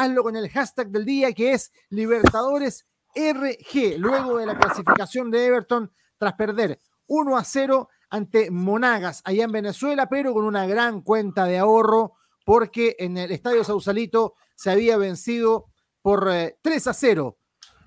hazlo con el hashtag del día que es Libertadores RG, luego de la clasificación de Everton tras perder 1 a 0 ante Monagas allá en Venezuela, pero con una gran cuenta de ahorro porque en el Estadio Sausalito se había vencido por 3 eh, a 0.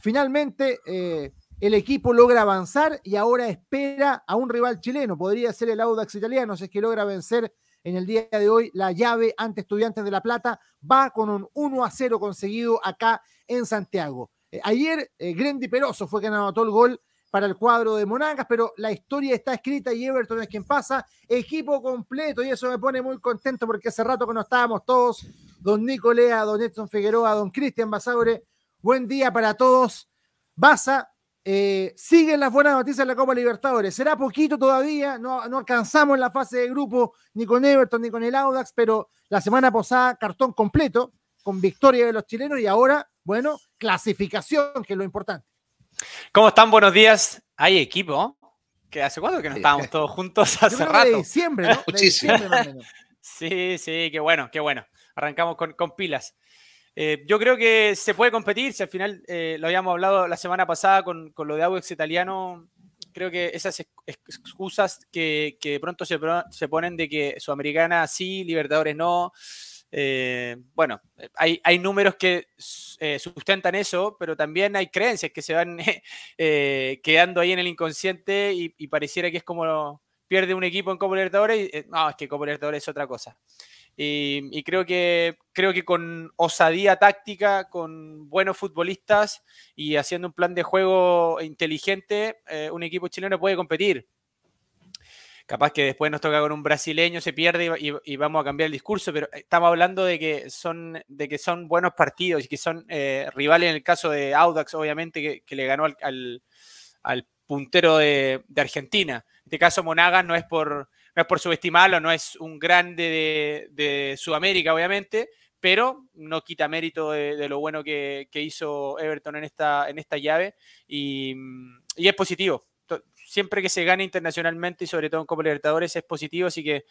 Finalmente, eh, el equipo logra avanzar y ahora espera a un rival chileno. Podría ser el Audax italiano, si es que logra vencer en el día de hoy la llave ante Estudiantes de La Plata va con un 1 a 0 conseguido acá en Santiago. Eh, ayer eh, Grendy Peroso fue quien anotó el gol para el cuadro de Monagas, pero la historia está escrita y Everton es quien pasa. Equipo completo y eso me pone muy contento porque hace rato que no estábamos todos. Don Nicolea, don Edson Figueroa, don Cristian Basaure, buen día para todos. Baza, eh, siguen las buenas noticias de la Copa Libertadores. Será poquito todavía, no, alcanzamos la fase de grupo ni con Everton ni con el Audax, pero la semana pasada cartón completo con victoria de los chilenos y ahora, bueno, clasificación, que es lo importante. ¿Cómo están? Buenos días. Hay equipo, ¿eh? que hace cuándo que no estábamos todos juntos hace rato. De ¿no? sí, sí, qué bueno, qué bueno. Arrancamos con, con pilas. Eh, yo creo que se puede competir, si al final eh, lo habíamos hablado la semana pasada con, lo de Audex italiano, creo que esas excusas que, que pronto se, ponen de que Sudamericana sí, Libertadores no. Eh, bueno, hay, números que sustentan eso, pero también hay creencias que se van quedando ahí en el inconsciente y, y, pareciera que es como pierde un equipo en Copa Libertadores y no, es que Copa Libertadores es otra cosa. Y, creo, que, creo que con osadía táctica, con buenos futbolistas y haciendo un plan de juego inteligente, eh, un equipo chileno puede competir. Capaz que después nos toca con un brasileño, se pierde y, vamos a cambiar el discurso, pero estamos hablando de que son, de que son buenos partidos y que son eh, rivales en el caso de Audax, obviamente, que, le ganó al, puntero de, de, Argentina. En este caso, Monagas no es por no es por subestimarlo, no es un grande de, Sudamérica, obviamente, pero no quita mérito de, lo bueno que, hizo Everton en esta, en esta llave y, es positivo. Siempre que se gana internacionalmente y sobre todo en Copa Libertadores es positivo, así que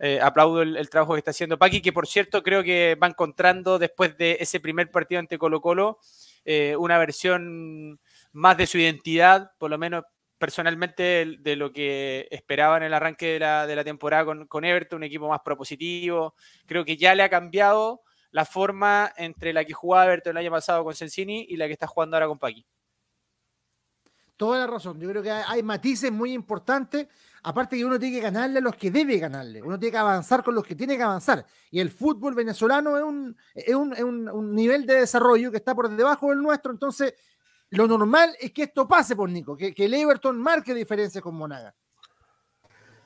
eh, aplaudo el, trabajo que está haciendo Paqui, que por cierto creo que va encontrando después de ese primer partido ante Colo Colo eh, una versión más de su identidad, por lo menos personalmente de lo que esperaban en el arranque de la, temporada con, con, Everton, un equipo más propositivo. Creo que ya le ha cambiado la forma entre la que jugaba Everton el año pasado con Sensini y la que está jugando ahora con Paqui. Toda la razón. Yo creo que hay matices muy importantes. Aparte que uno tiene que ganarle a los que debe ganarle. Uno tiene que avanzar con los que tiene que avanzar. Y el fútbol venezolano es un, es un, un nivel de desarrollo que está por debajo del nuestro. Entonces, lo normal es que esto pase por pues, Nico, que, que el Everton marque diferencias con Monaga.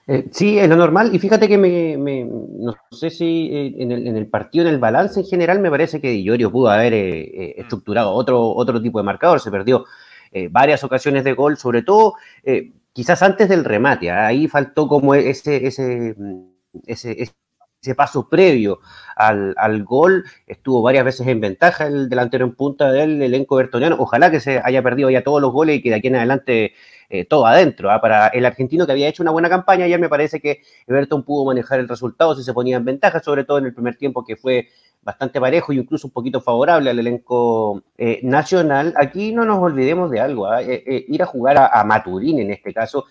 Eh, sí, es lo normal. Y fíjate que me, no sé si eh, en, el, partido, en el balance en general, me parece que Diorio pudo haber eh, mm. estructurado otro, otro tipo de marcador. Se perdió varias ocasiones de gol, sobre todo quizás antes del remate. Ahí faltó como ese, ese, mm, ese ese paso previo al, gol. Estuvo varias veces en ventaja el delantero en punta del elenco bertoniano. Ojalá que se haya perdido ya todos los goles y que de aquí en adelante eh, todo adentro. ¿ah? Para el argentino que había hecho una buena campaña, ya me parece que Everton pudo manejar el resultado si se ponía en ventaja, sobre todo en el primer tiempo que fue bastante parejo y e incluso un poquito favorable al elenco eh, nacional. Aquí no nos olvidemos de algo, ¿ah? eh, ir a jugar a Maturín en este caso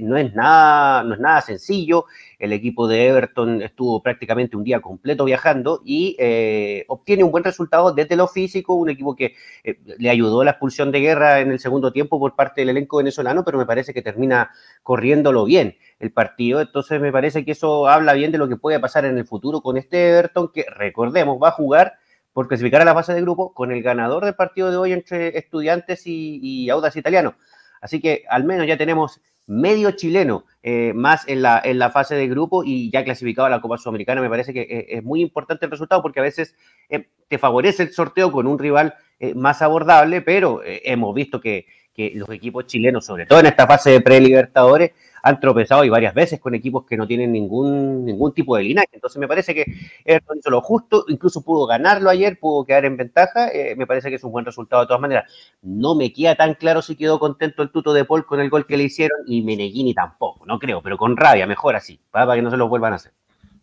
no, es nada, no es nada sencillo. El equipo de Everton estuvo prácticamente un día completo viajando y eh, obtiene un buen resultado desde lo físico, un equipo que eh, le ayudó la expulsión de guerra en el segundo tiempo por parte del elenco venezolano, pero me parece que termina corriéndolo bien el partido. Entonces me parece que eso habla bien de lo que puede pasar en el futuro con este Everton, que recordemos, va a jugar por clasificar a la fase de grupo con el ganador del partido de hoy entre estudiantes y, Audas Italiano. Así que al menos ya tenemos medio chileno, eh, más en la, en la fase de grupo y ya clasificado a la Copa Sudamericana. Me parece que eh, es muy importante el resultado porque a veces eh, te favorece el sorteo con un rival más abordable, pero hemos visto que que los equipos chilenos, sobre todo en esta fase de pre-libertadores, han tropezado y varias veces con equipos que no tienen ningún, ningún tipo de linaje. Entonces me parece que Edson hizo lo justo, incluso pudo ganarlo ayer, pudo quedar en ventaja, eh, me parece que es un buen resultado de todas maneras. No me queda tan claro si quedó contento el tuto de Paul con el gol que le hicieron y Meneghini tampoco, no creo, pero con rabia, mejor así, para que no se lo vuelvan a hacer.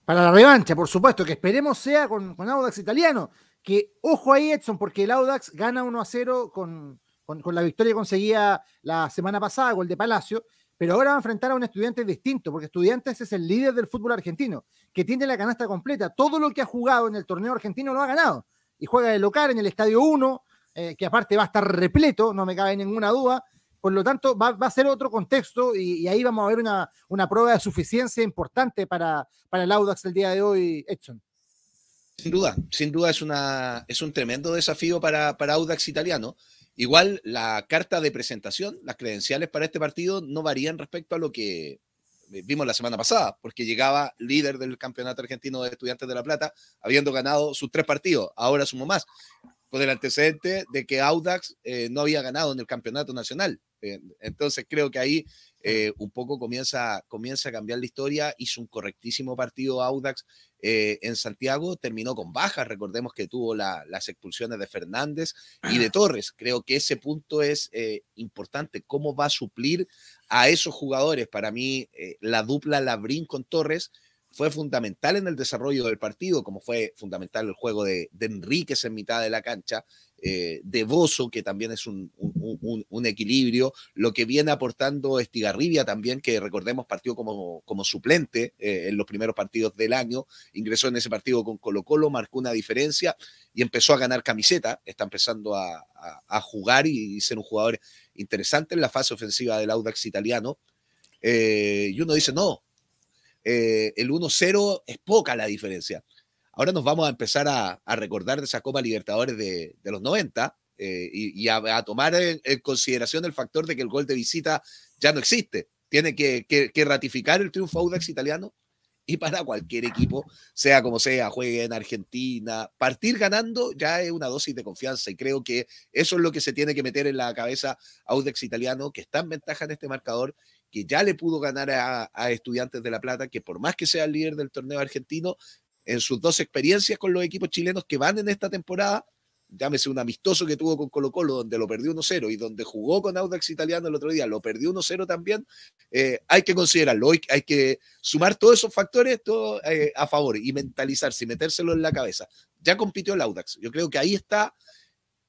Para la revancha, por supuesto, que esperemos sea con, con Audax italiano, que ojo ahí Edson, porque el Audax gana 1 a 0 con con, la victoria conseguía la semana pasada, gol de Palacio, pero ahora va a enfrentar a un estudiante distinto, porque Estudiantes es el líder del fútbol argentino, que tiene la canasta completa. Todo lo que ha jugado en el torneo argentino lo ha ganado. Y juega de local en el Estadio 1, eh, que aparte va a estar repleto, no me cabe ninguna duda. Por lo tanto, va, a ser otro contexto y, ahí vamos a ver una, prueba de suficiencia importante para, el Audax el día de hoy, Edson. Sin duda, sin duda es, una, es un tremendo desafío para, para Audax italiano. Igual la carta de presentación, las credenciales para este partido no varían respecto a lo que vimos la semana pasada, porque llegaba líder del campeonato argentino de estudiantes de La Plata, habiendo ganado sus tres partidos, ahora sumo más, con el antecedente de que Audax eh, no había ganado en el campeonato nacional. Eh, entonces creo que ahí eh, un poco comienza, comienza a cambiar la historia. Hizo un correctísimo partido Audax eh, en Santiago, terminó con bajas. Recordemos que tuvo las expulsiones de Fernández y de ah. Torres. Creo que ese punto es importante. ¿Cómo va a suplir a esos jugadores? Para mí, la dupla Labrín con Torres fue fundamental en el desarrollo del partido, como fue fundamental el juego de, Enríquez en mitad de la cancha, eh, de Bozo, que también es un, equilibrio, lo que viene aportando Estigarribia también, que recordemos partió como, como suplente eh, en los primeros partidos del año, ingresó en ese partido con Colo Colo, marcó una diferencia y empezó a ganar camiseta, está empezando a, jugar y, ser un jugador interesante en la fase ofensiva del Audax italiano. Eh, y uno dice, no, eh, el 1-0 es poca la diferencia. Ahora nos vamos a empezar a, recordar de esa Copa Libertadores de, los 90 eh, y, a, tomar en, consideración el factor de que el gol de visita ya no existe. Tiene que, ratificar el triunfo Audax italiano y para cualquier equipo, sea como sea, juegue en Argentina, partir ganando ya es una dosis de confianza y creo que eso es lo que se tiene que meter en la cabeza Audax italiano, que está en ventaja en este marcador que ya le pudo ganar a, Estudiantes de La Plata, que por más que sea el líder del torneo argentino, en sus dos experiencias con los equipos chilenos que van en esta temporada, llámese un amistoso que tuvo con Colo Colo, donde lo perdió 1-0 y donde jugó con Audax Italiano el otro día, lo perdió 1-0 también, eh, hay que considerarlo, hay, que sumar todos esos factores eh, a favor y mentalizarse y metérselo en la cabeza. Ya compitió el Audax, yo creo que ahí está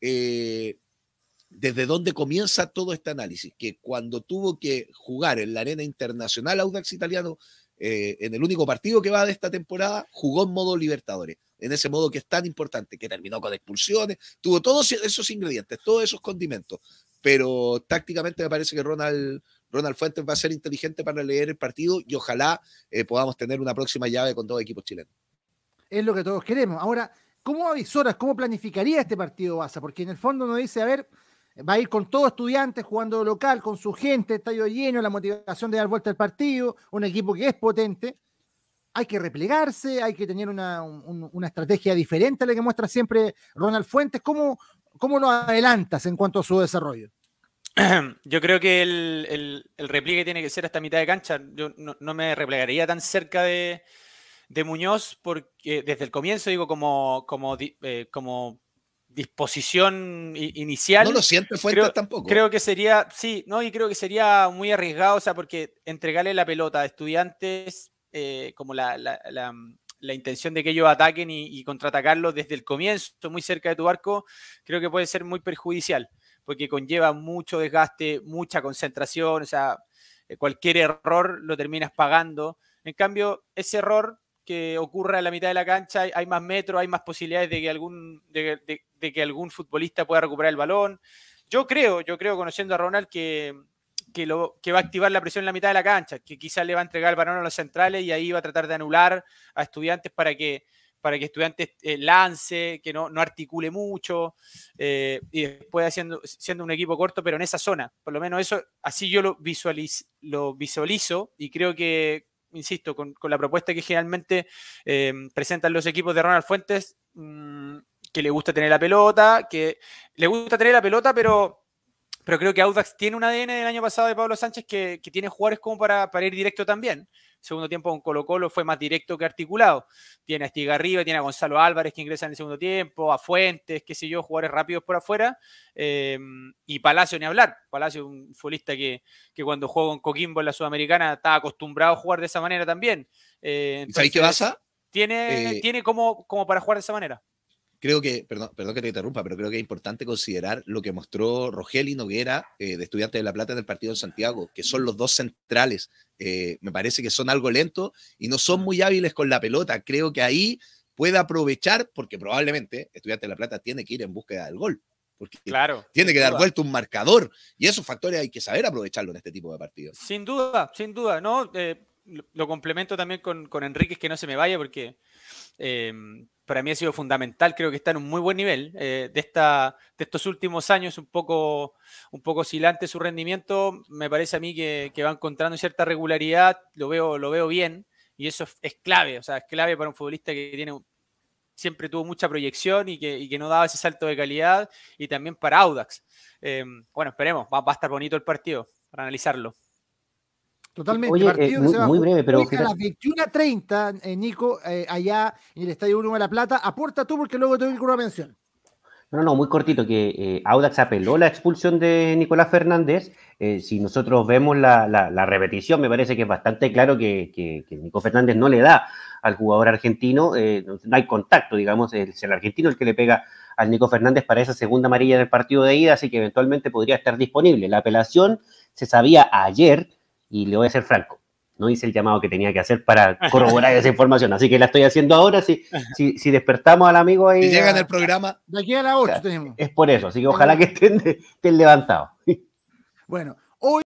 eh, desde dónde comienza todo este análisis, que cuando tuvo que jugar en la arena internacional Audax Italiano, eh, en el único partido que va de esta temporada, jugó en modo Libertadores, en ese modo que es tan importante, que terminó con expulsiones, tuvo todos esos ingredientes, todos esos condimentos, pero tácticamente me parece que Ronald, Ronald Fuentes va a ser inteligente para leer el partido y ojalá eh, podamos tener una próxima llave con dos equipos chilenos. Es lo que todos queremos. Ahora, ¿cómo avisoras, cómo planificaría este partido Baza? Porque en el fondo nos dice, a ver, va a ir con todo estudiantes jugando local, con su gente, estadio lleno, la motivación de dar vuelta al partido, un equipo que es potente. Hay que replegarse, hay que tener una, estrategia diferente a la que muestra siempre Ronald Fuentes. ¿Cómo, cómo lo adelantas en cuanto a su desarrollo? Yo creo que el, el, repliegue tiene que ser hasta mitad de cancha. Yo no, me replegaría tan cerca de, Muñoz porque eh, desde el comienzo, digo, como, como, eh, como disposición inicial. No lo siente tampoco. Creo que sería, sí, no, y creo que sería muy arriesgado, o sea, porque entregarle la pelota a estudiantes, eh, como la, la, la, la, intención de que ellos ataquen y, y contraatacarlos desde el comienzo, muy cerca de tu arco, creo que puede ser muy perjudicial, porque conlleva mucho desgaste, mucha concentración, o sea, eh, cualquier error lo terminas pagando. En cambio, ese error que ocurra en la mitad de la cancha, hay, más metros, hay más posibilidades de que algún, de, que algún futbolista pueda recuperar el balón. Yo creo, yo creo, conociendo a Ronald, que, que, lo, que va a activar la presión en la mitad de la cancha, que quizás le va a entregar el balón a los centrales y ahí va a tratar de anular a estudiantes para que, para que estudiantes eh, lance, que no, no articule mucho, eh, y después haciendo, siendo un equipo corto, pero en esa zona. Por lo menos eso, así yo lo, lo visualizo y creo que insisto, con, la propuesta que generalmente em, presentan los equipos de Ronald Fuentes, mm, que le gusta tener la pelota, que le gusta tener la pelota, pero pero creo que Audax tiene un ADN del año pasado de Pablo Sánchez que, tiene jugadores como para, para, ir directo también segundo tiempo con Colo Colo fue más directo que articulado. Tiene a arriba, tiene a Gonzalo Álvarez que ingresa en el segundo tiempo, a Fuentes, qué sé yo, jugadores rápidos por afuera. Em, y Palacio ni hablar. Palacio, un futbolista que, que cuando juega con Coquimbo en la Sudamericana está acostumbrado a jugar de esa manera también. Eh, ¿Y qué pasa? Tiene, eh, tiene como, como para jugar de esa manera creo que, perdón, perdón que te interrumpa, pero creo que es importante considerar lo que mostró y Noguera eh, de Estudiantes de La Plata en el partido en Santiago, que son los dos centrales. Eh, me parece que son algo lentos y no son muy hábiles con la pelota. Creo que ahí puede aprovechar, porque probablemente Estudiantes de La Plata tiene que ir en búsqueda del gol. Porque tiene que dar vuelta un marcador. Y esos factores hay que saber aprovecharlo en este tipo de partidos. Sin duda, sin duda. No, eh, lo complemento también con, Enrique es que no se me vaya, porque para mí ha sido fundamental, creo que está en un muy buen nivel. Eh, de, esta, de estos últimos años, un poco, un poco oscilante su rendimiento, me parece a mí que, va encontrando cierta regularidad, lo veo, lo veo bien, y eso es, clave, o sea, es clave para un futbolista que tiene, siempre tuvo mucha proyección y que, no daba ese salto de calidad, y también para Audax. Eh, bueno, esperemos, va a estar bonito el partido para analizarlo. Totalmente. Eh, partido muy, breve, pero. A las 21.30, eh, Nico, eh, allá en el Estadio 1 de La Plata. Aporta tú porque luego te doy una mención. No, no, muy cortito, que Audax apeló la expulsión de Nicolás Fernández. si nosotros vemos la, repetición, me parece que es bastante claro que, que, que Nico Fernández no le da al jugador argentino, no hay contacto, digamos, es el argentino el que le pega al Nico Fernández para esa segunda amarilla del partido de ida, así que eventualmente podría estar disponible. La apelación se sabía ayer, y le voy a ser franco, no hice el llamado que tenía que hacer para corroborar esa información, así que la estoy haciendo ahora, si, si, despertamos al amigo ahí... llega llegan el ah, programa... De aquí a 8 Es por eso, así que ojalá que estén, estén levantados. Bueno, hoy...